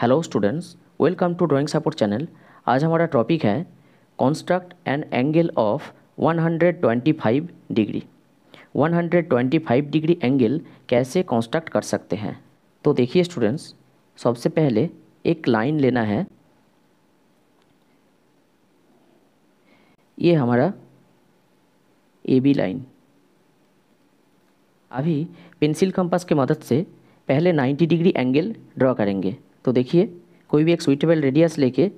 hello students welcome to drawing support channel आज हमारा topic है construct an angle of 125 degree 125 degree angle कैसे construct कर सकते हैं तो देखिए स्टूडेंट्स सबसे पहले एक लाइन लेना है ये हमारा ए बी लाइन अभी पेंसिल कंपास के मदद से पहले 90 डिग्री एंगल ड्रॉ करेंगे तो देखिए कोई भी एक सुइटेबल रेडियस लेके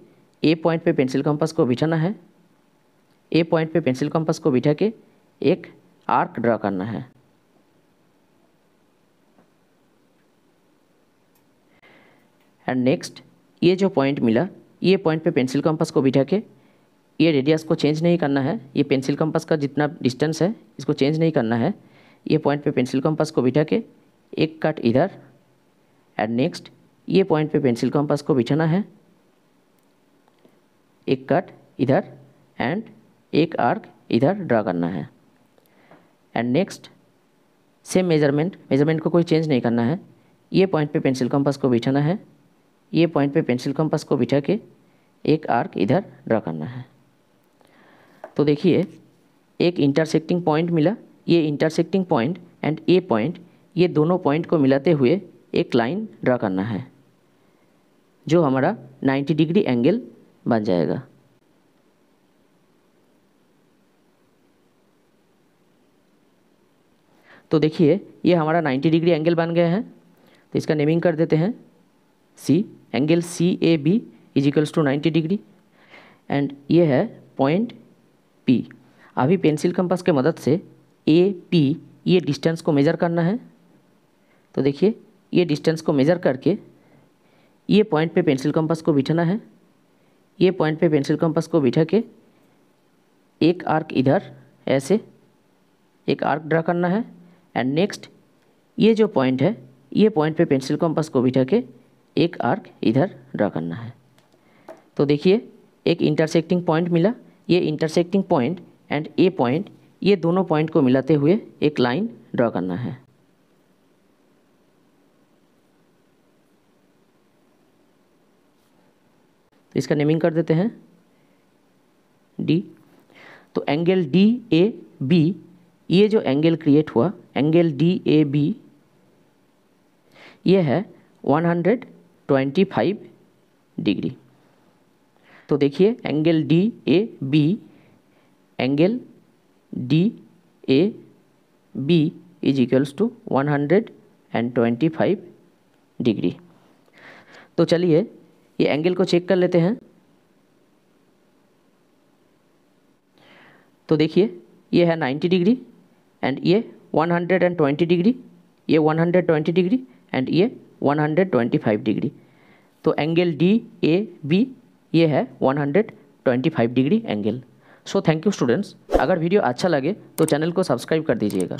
ए पॉइंट पे पेंसिल कंपास को बिठाना है ए पॉइंट पे पेंसिल कंपास को बिठा के एक आर्क ड्रा करना है एंड नेक्स्ट ये जो पॉइंट मिला ये पॉइंट पे पेंसिल कंपास को बिठा के ये रेडियस को चेंज नहीं करना है ये पेंसिल कंपास का जितना डिस्टेंस है इसको चेंज नहीं करना है ये पॉइंट पे पेंसिल कंपास को बिठा के एक कट इधर एंड नेक्स्ट ये पॉइंट पे पेंसिल कॉम्पास को बिछाना है एक कट इधर एंड एक आर्क इधर ड्रा करना है and next same measurement measurement को कोई चेंज नहीं करना है ये पॉइंट पे पेंसिल कम्पास को बिछाना है ये पॉइंट पे पेंसिल कम्पास को बिछा के एक आर्क इधर ड्रा करना है तो देखिए एक इंटरसेक्टिंग पॉइंट मिला ये intersecting point and A point ये दोनों पॉइंट को मिलाते हुए एक लाइन ड्रा करना है जो हमारा 90 डिग्री एंगल बन जाएगा तो देखिए ये हमारा 90 डिग्री एंगल बन गया है तो इसका नेमिंग कर देते हैं C angle C A B is equals to ninety degree and ये है पॉइंट पी अभी पेंसिल कंपास के मदद से ए पी ये डिस्टेंस को मेज़र करना है तो देखिए ये डिस्टेंस को मेज़र करके ये पॉइंट पे पेंसिल कंपास को बिठाना है ये पॉइंट पे पेंसिल कंपास को बिठा के एक आर्क इधर ऐसे एक आर्क ड्रा करना है एंड नेक्स्ट ये जो पॉइंट है ये पॉइंट पे पेंसिल कंपास को बिठा के एक आर्क इधर ड्रा करना है तो देखिए एक इंटरसेक्टिंग पॉइंट मिला ये intersecting point and A point ये दोनों पॉइंट को मिलाते हुए एक लाइन ड्रा करना है तो इसका नेमिंग कर देते हैं डी तो एंगल डी ए बी ये जो एंगल क्रिएट हुआ एंगल डी ए बी ये है 125 डिग्री तो देखिए angle D A B angle D A B is equals to 125 degree तो चलिए ये एंगल को चेक कर लेते हैं तो देखिए ये है 90 डिग्री एंड ये 120 डिग्री ये 120 डिग्री एंड ये 125 डिग्री तो एंगल डी ए बी ये है 125 degree angle so thank you students अगर वीडियो अच्छा लगे तो चैनल को सब्सक्राइब कर दीजिएगा